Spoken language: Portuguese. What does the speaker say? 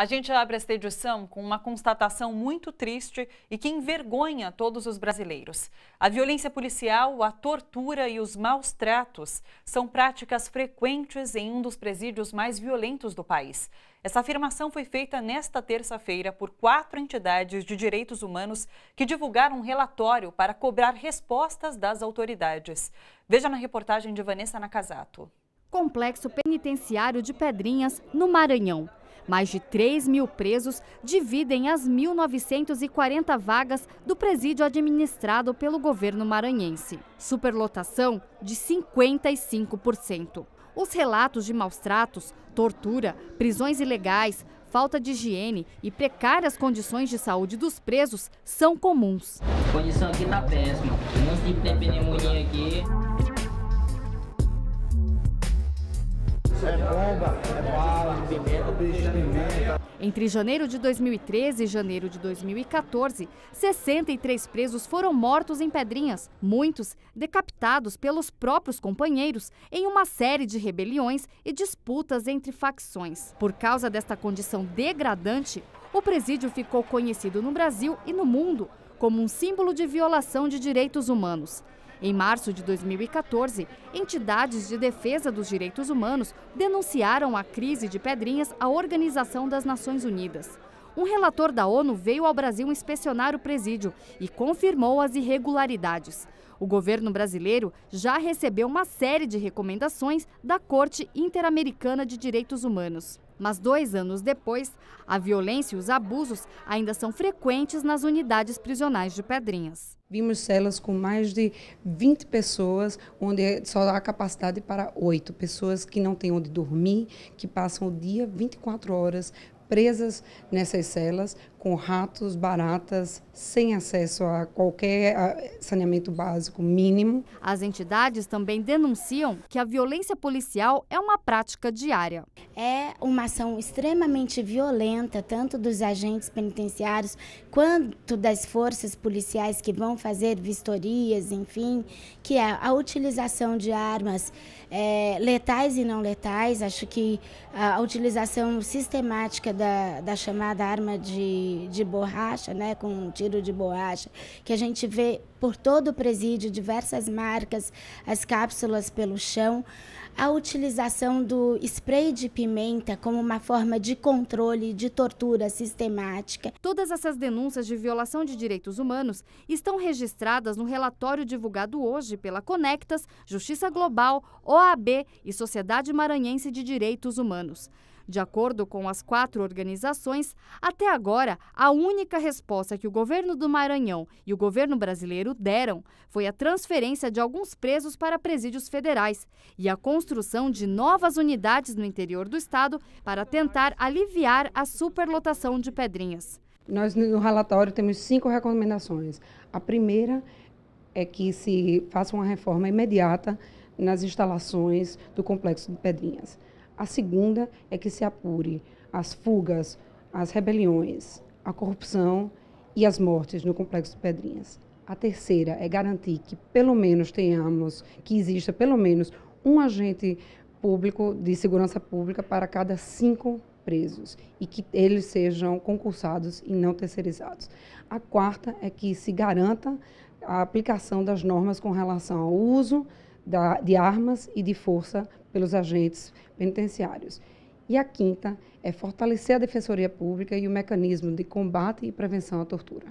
A gente abre esta edição com uma constatação muito triste e que envergonha todos os brasileiros. A violência policial, a tortura e os maus tratos são práticas frequentes em um dos presídios mais violentos do país. Essa afirmação foi feita nesta terça-feira por quatro entidades de direitos humanos que divulgaram um relatório para cobrar respostas das autoridades. Veja na reportagem de Vanessa Nakazato. Complexo Penitenciário de Pedrinhas, no Maranhão. Mais de 3 mil presos dividem as 1.940 vagas do presídio administrado pelo governo maranhense. Superlotação de 55%. Os relatos de maus tratos, tortura, prisões ilegais, falta de higiene e precárias condições de saúde dos presos são comuns. A condição aqui está péssima. Um monte tem pneumonia aqui. É bomba, é bala pimenta, beijo de pimenta. Entre janeiro de 2013 e janeiro de 2014, 63 presos foram mortos em Pedrinhas, muitos decapitados pelos próprios companheiros em uma série de rebeliões e disputas entre facções. Por causa desta condição degradante, o presídio ficou conhecido no Brasil e no mundo como um símbolo de violação de direitos humanos. Em março de 2014, entidades de defesa dos direitos humanos denunciaram a crise de Pedrinhas à Organização das Nações Unidas. Um relator da ONU veio ao Brasil inspecionar o presídio e confirmou as irregularidades. O governo brasileiro já recebeu uma série de recomendações da Corte Interamericana de Direitos Humanos. Mas dois anos depois, a violência e os abusos ainda são frequentes nas unidades prisionais de Pedrinhas. Vimos celas com mais de 20 pessoas, onde só há capacidade para oito pessoas que não têm onde dormir, que passam o dia 24 horas presas nessas celas com ratos, baratas, sem acesso a qualquer saneamento básico mínimo. As entidades também denunciam que a violência policial é uma prática diária. É uma ação extremamente violenta, tanto dos agentes penitenciários quanto das forças policiais que vão fazer vistorias, enfim, que é a utilização de armas é, letais e não letais. Acho que a utilização sistemática da, da chamada arma de, de borracha, né, com um tiro de borracha, que a gente vê por todo o presídio, diversas marcas, as cápsulas pelo chão, a utilização do spray de pimenta como uma forma de controle de tortura sistemática. Todas essas denúncias de violação de direitos humanos estão registradas no relatório divulgado hoje pela Conectas, Justiça Global, OAB e Sociedade Maranhense de Direitos Humanos. De acordo com as quatro organizações, até agora, a única resposta que o governo do Maranhão e o governo brasileiro deram foi a transferência de alguns presos para presídios federais e a construção de novas unidades no interior do estado para tentar aliviar a superlotação de Pedrinhas. Nós, no relatório, temos cinco recomendações. A primeira é que se faça uma reforma imediata nas instalações do complexo de Pedrinhas. A segunda é que se apure as fugas, as rebeliões, a corrupção e as mortes no Complexo de Pedrinhas. A terceira é garantir que pelo menos tenhamos, que exista pelo menos um agente público de segurança pública para cada cinco presos e que eles sejam concursados e não terceirizados. A quarta é que se garanta a aplicação das normas com relação ao uso, da, de armas e de força pelos agentes penitenciários. E a quinta é fortalecer a Defensoria Pública e o mecanismo de combate e prevenção à tortura.